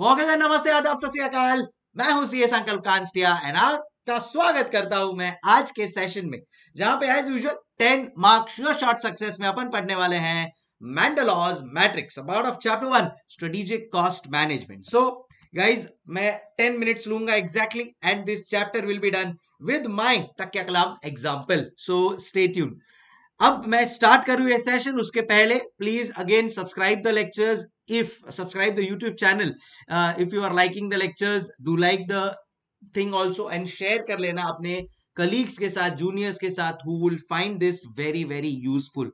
नमस्ते आदाब सत्याकाल मैं हूं सीए संकल्प कांस्टिया एंड आपका स्वागत करता हूं मैं आज के सेशन में जहां पे as usual ten mark sure short success में अपन पढ़ने वाले हैं Mendelow's matrix about of chapter one strategic cost management so guys मैं टेन मिनट्स लूंगा exactly and this chapter will be done with my तक्या कलाम एग्जाम्पल सो स्टेट्यून अब मैं स्टार्ट करूं ये सेशन उसके पहले please again subscribe the lectures if subscribe the YouTube channel if you are liking the lectures do like the thing also and share कर लेना अपने कलीग्स के साथ जूनियर्स के साथ who will find this very very useful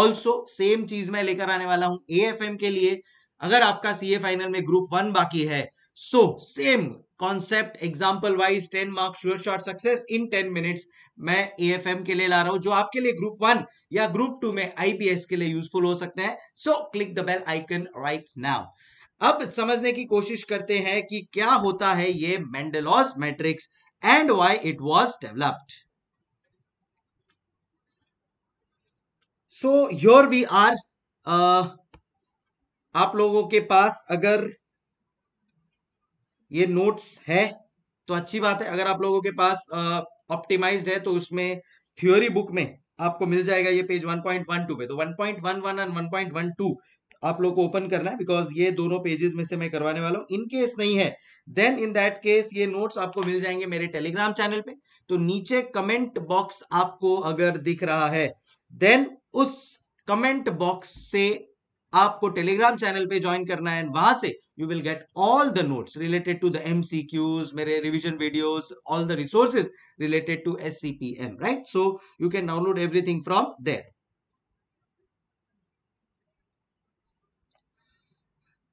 also same चीज मैं लेकर आने वाला हूं ए के लिए अगर आपका सी फाइनल में ग्रुप वन बाकी है so same concept example wise ten marks sure short success in ten minutes मैं ए के लिए ला रहा हूं जो आपके लिए ग्रुप वन या ग्रुप टू में आईपीएस के लिए यूजफुल हो सकते हैं so click the bell icon right now अब समझने की कोशिश करते हैं कि क्या होता है ये Mendelow's matrix and why it was developed so your we are आप लोगों के पास अगर ये नोट्स है तो अच्छी बात है अगर आप लोगों के पास ऑप्टिमाइज है तो उसमें थ्योरी बुक में आपको मिल जाएगा ये पेज 1.12 पे तो 1.11 एंड 1.12 आप लोग को ओपन करना है बिकॉज ये दोनों पेजेस में से मैं करवाने वाला हूँ इनकेस नहीं है देन इन दैट केस ये नोट्स आपको मिल जाएंगे मेरे टेलीग्राम चैनल पे तो नीचे कमेंट बॉक्स आपको अगर दिख रहा है देन उस कमेंट बॉक्स से आपको टेलीग्राम चैनल पे ज्वाइन करना है वहां से you will get all the notes related to the MCQs, mere revision videos, all the resources related to SCPM, right? So you can download everything from there.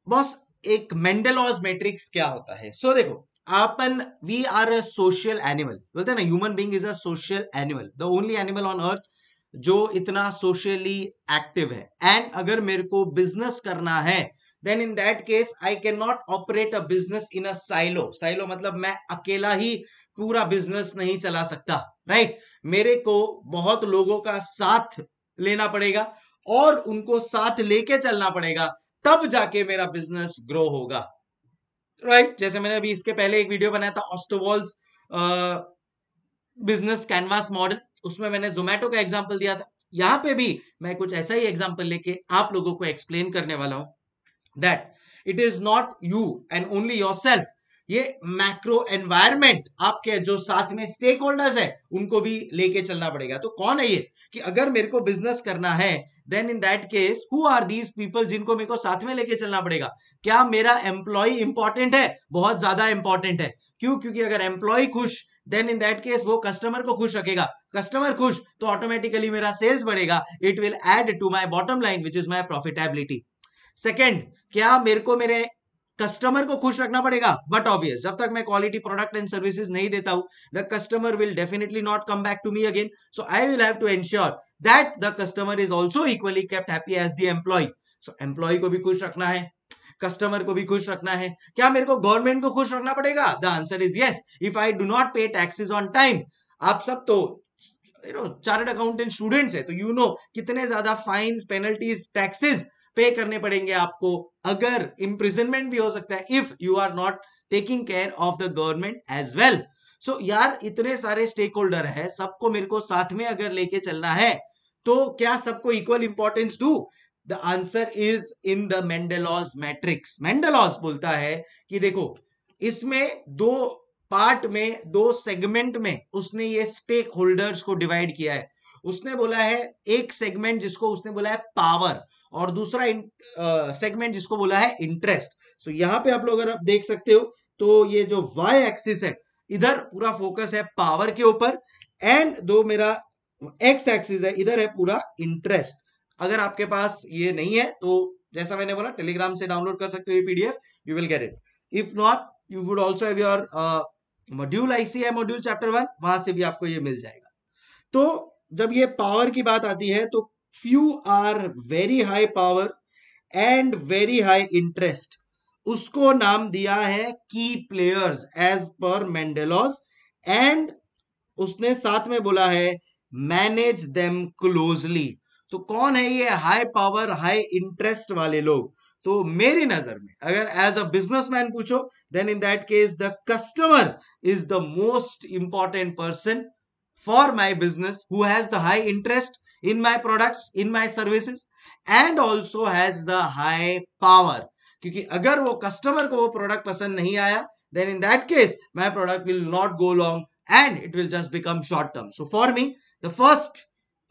Boss एक Mendelow's matrix क्या होता है so so, देखो अपन we are a social animal बोलते हैं ना human being is a social animal the only animal on earth जो इतना सोशली एक्टिव है एंड अगर मेरे को बिजनेस करना है then in that case I can not operate a business in a silo silo मतलब मैं अकेला ही पूरा बिजनेस नहीं चला सकता राइट right? मेरे को बहुत लोगों का साथ लेना पड़ेगा और उनको साथ लेके चलना पड़ेगा तब जाके मेरा बिजनेस ग्रो होगा राइट right? जैसे मैंने अभी इसके पहले एक वीडियो बनाया था ऑस्टोवॉल्स बिजनेस कैनवास मॉडल उसमें मैंने जोमेटो का एग्जाम्पल दिया था यहां पे भी मैं कुछ ऐसा ही एग्जाम्पल लेके आप लोगों को एक्सप्लेन करने वाला हूं that it is not you and only your self ये मैक्रो एनवायरमेंट आपके जो साथ में स्टेक होल्डर्स है उनको भी लेके चलना पड़ेगा तो कौन है ये कि अगर मेरे को बिजनेस करना है then in that case who are these people जिनको मेरे को साथ में लेके चलना पड़ेगा क्या मेरा एम्प्लॉय इंपॉर्टेंट है बहुत ज्यादा इंपॉर्टेंट है क्यों क्योंकि अगर एम्प्लॉय खुश देन इन दैट केस वो कस्टमर को खुश रखेगा कस्टमर खुश तो ऑटोमेटिकली मेरा सेल्स बढ़ेगा it will add to my bottom line which is my profitability second क्या मेरे को मेरे कस्टमर को खुश रखना पड़ेगा बट ऑब्वियस जब तक मैं क्वालिटी प्रोडक्ट एंड सर्विसेज नहीं देता हूं the customer will definitely not come back to me again so I will have to ensure that the customer is also equally kept happy as the employee so employee को भी खुश रखना है customer को भी खुश रखना है क्या मेरे को गवर्नमेंट को खुश रखना पड़ेगा the answer is yes if I do not pay taxes on time आप सब तो you know chartered accountant students है तो यू you नो know, कितने ज्यादा फाइन पेनल्टीज टैक्सेज पे करने पड़ेंगे आपको अगर इम्प्रिजनमेंट भी हो सकता है if you are not taking care of the government as well so यार इतने सारे स्टेक होल्डर है सबको मेरे को साथ में अगर लेके चलना है तो क्या सबको इक्वल इंपॉर्टेंस दू the answer is in the Mendelow's matrix Mendelow's बोलता है कि देखो इसमें दो पार्ट में दो सेगमेंट में उसने ये स्टेक होल्डर्स को डिवाइड किया है उसने बोला है एक सेगमेंट जिसको उसने बोला है पावर और दूसरा सेगमेंट uh, जिसको बोला है इंटरेस्ट सो so, यहां पे आप लोग अगर आप देख सकते हो तो ये जो वाई एक्सिस है इधर पूरा फोकस है पावर के ऊपर एंड दो मेरा एक्स एक्सिस है इधर है पूरा इंटरेस्ट अगर आपके पास ये नहीं है तो जैसा मैंने बोला टेलीग्राम से डाउनलोड कर सकते हो ये PDF you will get it if not you would also have your module ICI module chapter one वहां से भी आपको ये मिल जाएगा तो जब ये पावर की बात आती है तो few are very high power and very high interest उसको नाम दिया है की प्लेयर्स एज पर मेंडेलॉस एंड उसने साथ में बोला है मैनेज देम क्लोजली तो कौन है ये हाई पावर हाई इंटरेस्ट वाले लोग तो मेरी नजर में अगर एज अ बिजनेसमैन पूछो then in that case the customer is the most important person for my business who has the high interest in my products in my services and also has the high power क्योंकि अगर वो customer को वो product पसंद नहीं आया then in that case my product will not go long and it will just become short term so for me the first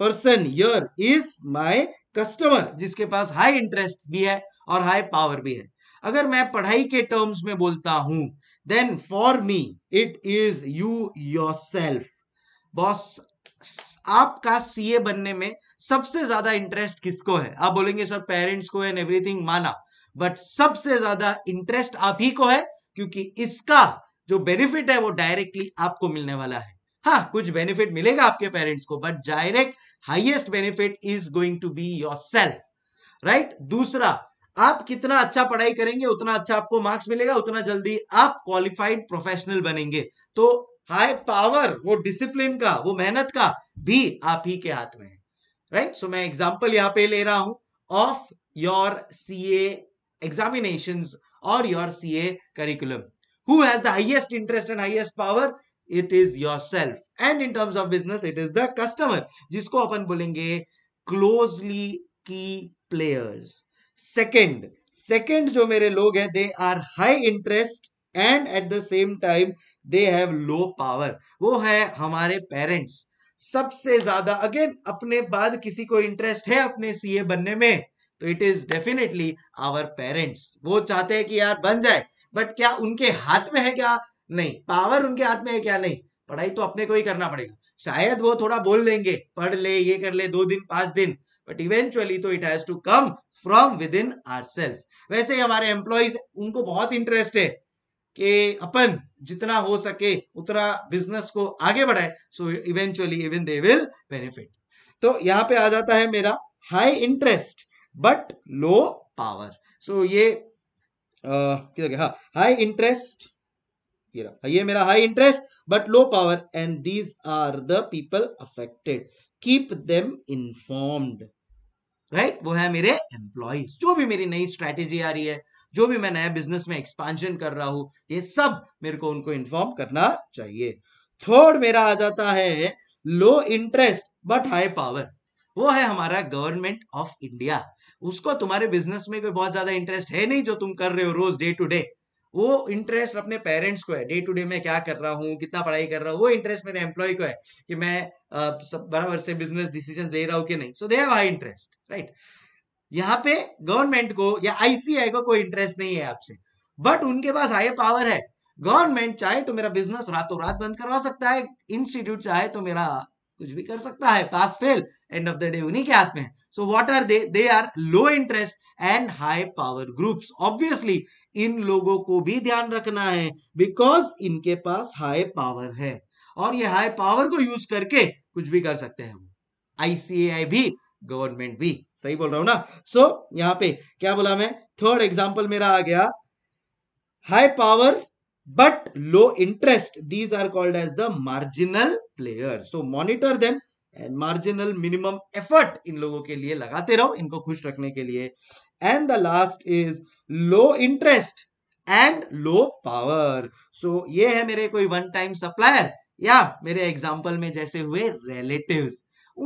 person here is my customer जिसके पास high interest भी है और high power भी है अगर मैं पढ़ाई के टर्म्स में बोलता हूं then for me it is you yourself boss आपका सीए बनने में सबसे ज्यादा इंटरेस्ट किसको है आप बोलेंगे सर पेरेंट्स को एंड एवरीथिंग माना बट सबसे ज्यादा इंटरेस्ट आप ही को है क्योंकि इसका जो बेनिफिट है वो डायरेक्टली आपको मिलने वाला है हाँ कुछ बेनिफिट मिलेगा आपके पेरेंट्स को but direct highest benefit is going to be yourself right दूसरा आप कितना अच्छा पढ़ाई करेंगे उतना अच्छा आपको मार्क्स मिलेगा उतना जल्दी आप क्वालिफाइड प्रोफेशनल बनेंगे तो हाई पावर वो डिसिप्लिन का वो मेहनत का भी आप ही के हाथ में है राइट right? सो so, मैं एग्जाम्पल यहाँ पे ले रहा हूं ऑफ योर सी एग्जामिनेशन और your C A curriculum who has the highest interest and highest power it is yourself and in terms of business it is the customer जिसको अपन बोलेंगे क्लोजली की प्लेयर्स सेकेंड सेकेंड जो मेरे लोग हैं they are high interest and at the same time they have low power वो है हमारे पेरेंट्स सबसे ज्यादा अगेन अपने बाद किसी को इंटरेस्ट है अपने सीए बनने में तो it is definitely our parents वो चाहते हैं कि यार बन जाए बट क्या उनके हाथ में है क्या नहीं पावर उनके हाथ में है क्या नहीं पढ़ाई तो अपने को ही करना पड़ेगा शायद वो थोड़ा बोल देंगे पढ़ ले ये कर ले दो दिन पांच दिन बट इवेंचुअली तो it has to come from within our वैसे ही हमारे एम्प्लॉयज उनको बहुत इंटरेस्ट है कि अपन जितना हो सके उतना बिजनेस को आगे बढ़ाए so eventually even they will benefit तो यहाँ पे आ जाता है मेरा high interest but low power so ये हा हाई इंटरेस्ट ये मेरा high interest but low power and these are the people affected keep them informed right वो है मेरे एम्प्लॉज जो भी मेरी नई स्ट्रेटेजी आ रही है जो भी मैं नया बिजनेस में एक्सपांशन कर रहा हूं ये सब मेरे को उनको इन्फॉर्म करना चाहिए थर्ड मेरा आ जाता है low interest but high power वो है हमारा गवर्नमेंट ऑफ इंडिया उसको तुम्हारे बिजनेस में कोई बहुत ज्यादा इंटरेस्ट है नहीं जो तुम कर रहे हो रोज डे टू डे वो इंटरेस्ट अपने पेरेंट्स को है डे टू डे मैं क्या कर रहा हूँ कितना पढ़ाई कर रहा हूँ वो इंटरेस्ट मेरे एम्प्लॉय को है कि मैं आ, सब बराबर से बिजनेस डिसीजन दे रहा हूँ कि नहीं so they have high interest right यहाँ पे गवर्नमेंट को या आईसीआई को कोई इंटरेस्ट नहीं है आपसे बट उनके पास हाई पावर है गवर्नमेंट चाहे तो मेरा बिजनेस रातों रात बंद करवा सकता है इंस्टीट्यूट चाहे तो मेरा कुछ भी कर सकता है pass fail end of the day उन्हीं के हाथ में so what are they they are low interest and high power groups obviously इन लोगों को भी ध्यान रखना है बिकॉज इनके पास हाई पावर है और ये हाई पावर को यूज करके कुछ भी कर सकते हैं आईसीआई भी गवर्नमेंट भी सही बोल रहा हूं ना सो so, यहां पे क्या बोला मैं थर्ड एग्जाम्पल मेरा आ गया high power but low interest these are called as the marginal player so monitor them and marginal minimum effort इन लोगों के लिए लगाते रहो इनको खुश रखने के लिए and the last is low interest and low power so ये है मेरे कोई वन टाइम सप्लायर या मेरे एग्जाम्पल में जैसे हुए रिलेटिव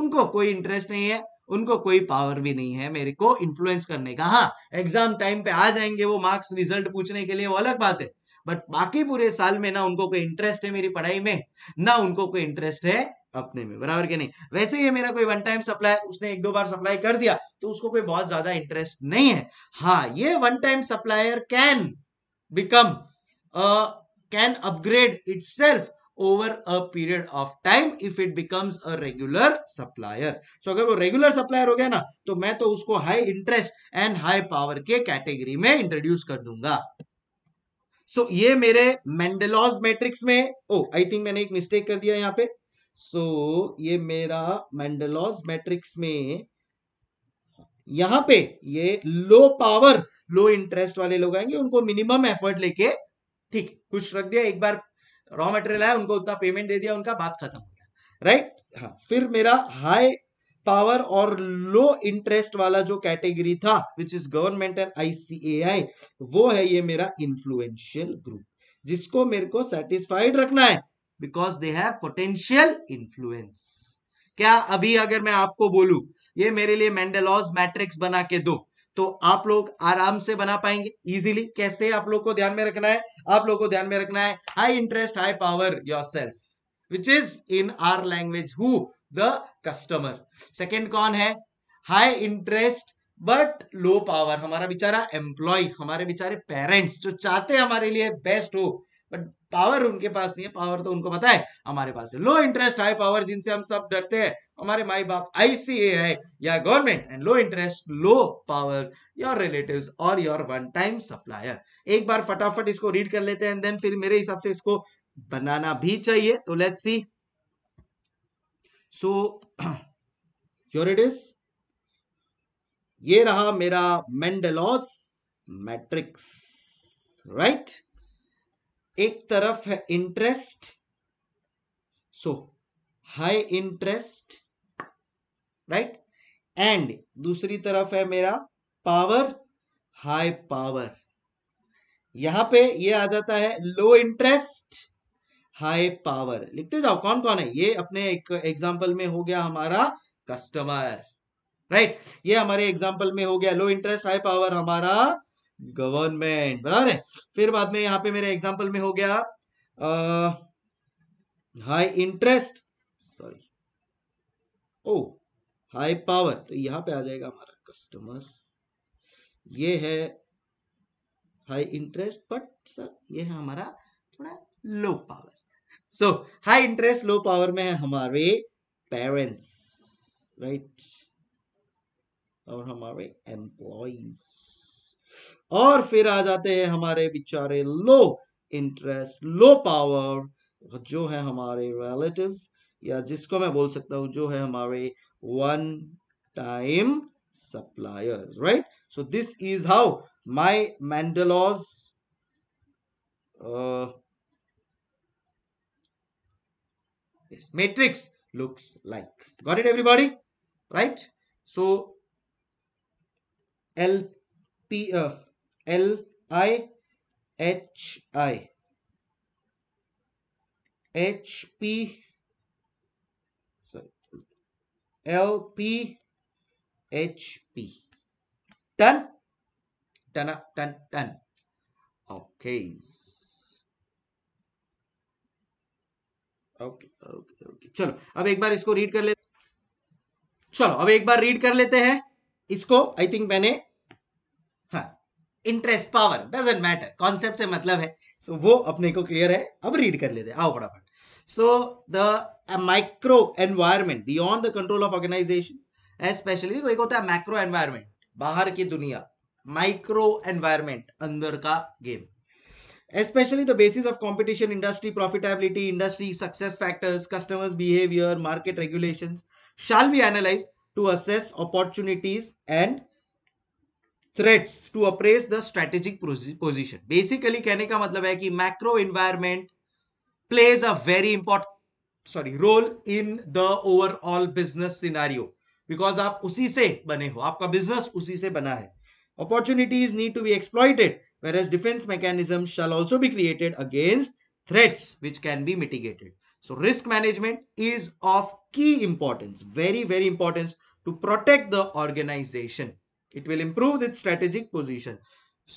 उनको कोई इंटरेस्ट नहीं है उनको कोई पावर भी नहीं है मेरे को इन्फ्लुएंस करने का हाँ एग्जाम टाइम पे आ जाएंगे वो मार्क्स रिजल्ट पूछने के लिए वो अलग बात है बट बाकी पूरे साल में ना उनको कोई इंटरेस्ट है मेरी पढ़ाई में ना उनको कोई इंटरेस्ट है अपने में बराबर के नहीं वैसे ये मेरा कोई वन टाइम सप्लाई उसने एक दो बार सप्लाई कर दिया तो उसको कोई बहुत ज्यादा इंटरेस्ट नहीं है हाँ ये one time supplier can become can upgrade itself over a period of time if it becomes a regular supplier. So अगर वो regular supplier हो गया ना तो मैं तो उसको high interest and high power के category में introduce कर दूंगा सो so, ये मेरे मैंडेलॉज मैट्रिक्स में ओ आई थिंक मैंने एक मिस्टेक कर दिया यहां पे सो so, ये मेरा मैंडेलॉज मैट्रिक्स में यहां पे ये लो पावर लो इंटरेस्ट वाले लोग आएंगे उनको मिनिमम एफर्ट लेके ठीक कुछ रख दिया एक बार रॉ मटेरियल है उनको उतना पेमेंट दे दिया उनका बात खत्म हो गया राइट हाँ फिर मेरा हाई पावर और लो इंटरेस्ट वाला जो कैटेगरी था which is government and ICAI वो है ये मेरा इंफ्लुएंशियल ग्रुप जिसको मेरे को सेटिस्फाइड रखना है because they have potential influence क्या अभी अगर मैं आपको बोलू ये मेरे लिए मेंडेलॉज मैट्रिक्स बना के दो तो आप लोग आराम से बना पाएंगे इजीली कैसे आप लोग को ध्यान में रखना है आप लोग को ध्यान में रखना है high interest high power yourself which is in our language who the customer second कौन है high interest but low power हमारा बेचारा एम्प्लॉय हमारे बेचारे पेरेंट्स जो चाहते हमारे लिए बेस्ट हो बट पावर उनके पास नहीं है पावर तो उनको पता है हमारे पास है लो इंटरेस्ट हाई पावर जिनसे हम सब डरते हैं हमारे माई बाप आईसीए है या government and low interest low power your relatives और योर वन टाइम सप्लायर एक बार फटाफट इसको रीड कर लेते हैं देन फिर मेरे हिसाब से इसको बनाना भी चाहिए तो let see so your it is ये रहा मेरा मेंडेलॉस मैट्रिक्स राइट right? एक तरफ है interest so high interest right and दूसरी तरफ है मेरा पावर हाई पावर यहां पे ये आ जाता है लो इंटरेस्ट हाई पावर लिखते जाओ कौन कौन है ये अपने एक एग्जांपल में हो गया हमारा कस्टमर राइट right? ये हमारे एग्जांपल में हो गया लो इंटरेस्ट हाई पावर हमारा गवर्नमेंट बराबर है फिर बाद में यहाँ पे मेरे एग्जाम्पल में हो गया high interest sorry oh high power तो यहां पे आ जाएगा हमारा कस्टमर ये है हाई इंटरेस्ट बट सर ये है हमारा थोड़ा low power so high interest low power में है हमारे पेरेंट्स राइट right? और हमारे एम्प्लॉइज और फिर आ जाते हैं हमारे बेचारे लो इंटरेस्ट लो पावर जो है हमारे रिलेटिव्स या जिसको मैं बोल सकता हूं जो है हमारे one time suppliers right so this is how my Mendelow's matrix looks like got it everybody right so L P L I H I H P sorry L P H P ton ton ton ton okay okay okay okay चलो अब एक बार इसको read कर ले चलो अब एक बार read कर लेते हैं इसको आई थिंक मैंने हाँ interest power doesn't matter concept से मतलब है सो so, वो अपने को क्लियर है अब रीड कर लेते आओ फटाफट so the micro environment beyond the control of organization specially एक होता है माइक्रो एनवायरमेंट बाहर की दुनिया माइक्रो एनवायरमेंट अंदर का game especially the basis of competition industry profitability industry success factors customers behavior market regulations shall be analyzed to assess opportunities and threats to appraise the strategic position basically कहने का मतलब है कि macro environment plays a very important sorry role in the overall business scenario because आप उसी से बने हो आपका बिजनेस उसी से बना है opportunities need to be exploited whereas defense mechanisms shall also be created against threats which can be mitigated so risk management is of key importance very very important to protect the organization it will improve the strategic position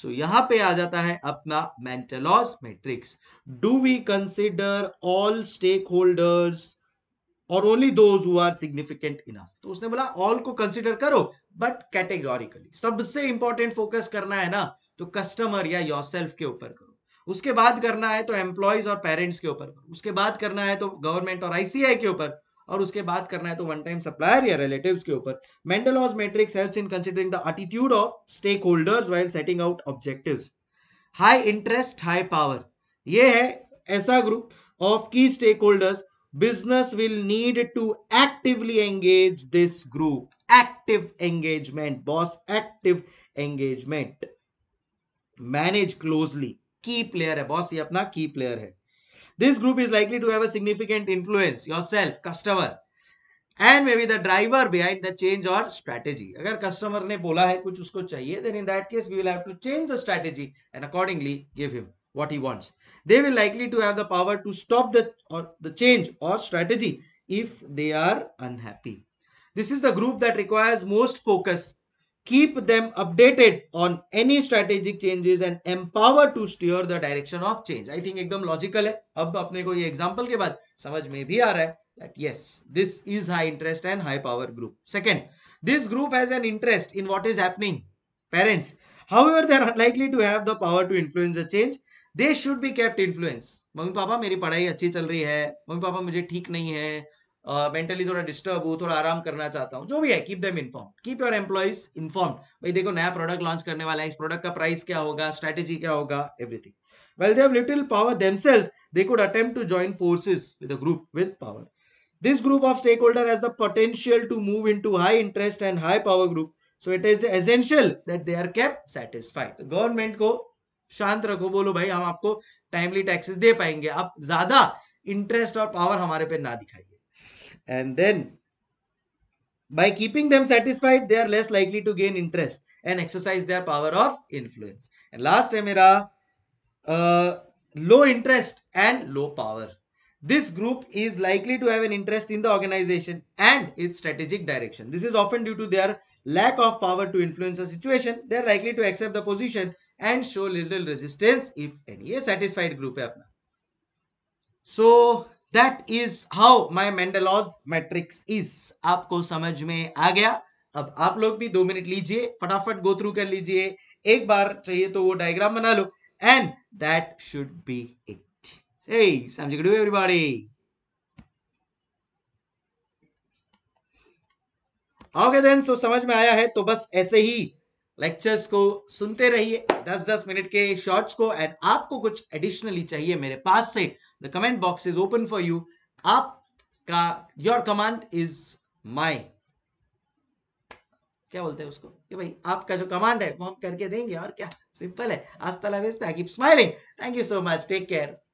so यहां पे आ जाता है अपना Mendelow's matrix do we consider all stakeholders और only those who are significant enough तो उसने बोला ऑल को कंसिडर करो बट कैटेगोरिकली सबसे इंपॉर्टेंट फोकस करना है ना तो कस्टमर या योरसेल्फ के ऊपर करो उसके बाद करना है तो एम्प्लॉयज और पेरेंट्स के ऊपर उसके बाद करना है तो गवर्नमेंट और आईसीआई के ऊपर और उसके बाद करना है तो वन टाइम सप्लायर या रिलेटिव के ऊपर Mendelow's matrix help in considering the attitude of stakeholders while setting out objective high interest high power ये है ऐसा group of key stakeholders business will need to actively engage this group active engagement boss active engagement manage closely key player है boss ये अपना की player है This group is likely to have a significant influence, yourself, customer and maybe the driver behind the change or strategy. If customer ne bola hai kuch usko chahiye, then in that case, we will have to change the strategy and accordingly give him what he wants. They will likely to have the power to stop the, or the change or strategy if they are unhappy. This is the group that requires most focus keep them updated on any strategic changes and empower to steer the direction of change i think ekdam logical hai ab apne ko ye example ke baad samajh mein bhi aa raha hai that yes this is high interest and high power group second this group has an interest in what is happening parents however they are unlikely to have the power to influence the change they should be kept influenced mummy papa meri padhai achhi chal rahi hai mummy papa mujhe theek nahi hai mentally थोड़ा disturb हो थोड़ा आराम करना चाहता हूँ जो भी है keep them inform keep your employees inform भाई देखो नया प्रोडक्ट लॉन्च करने वाला है इस प्रोडक्ट का प्राइस क्या होगा स्ट्रेटेजी क्या होगा everything well they've little power themselves they could attempt to join forces with group with power this group of holder as the potential to move to high interest and high power group so it is essential that they are kept satisfied government को शांत रखो बोलो भाई हम आपको timely taxes दे पाएंगे आप ज्यादा इंटरेस्ट और पावर हमारे पे ना दिखाइए and then by keeping them satisfied they are less likely to gain interest and exercise their power of influence and last emira uh, low interest and low power this group is likely to have an interest in the organization and its strategic direction this is often due to their lack of power to influence a situation they are likely to accept the position and show little resistance if any a satisfied group hai apna so that is how my Mendelow's matrix is आपको समझ में आ गया अब आप लोग भी दो minute लीजिए फटाफट गो थ्रू कर लीजिए एक बार चाहिए तो वो डायग्राम बना लो and that should be it समझ गए एवरीबॉडी ओके देन सो समझ में आया है तो बस ऐसे ही लेक्चर्स को सुनते रहिए 10-10 मिनट के शॉर्ट्स को एंड आपको कुछ एडिशनली चाहिए मेरे पास से comment box is open for you आप आपका योर कमांड इज माई क्या बोलते हैं उसको कि भाई आपका जो कमांड है वो हम करके देंगे और क्या सिंपल है आज तला smiling thank you so much take care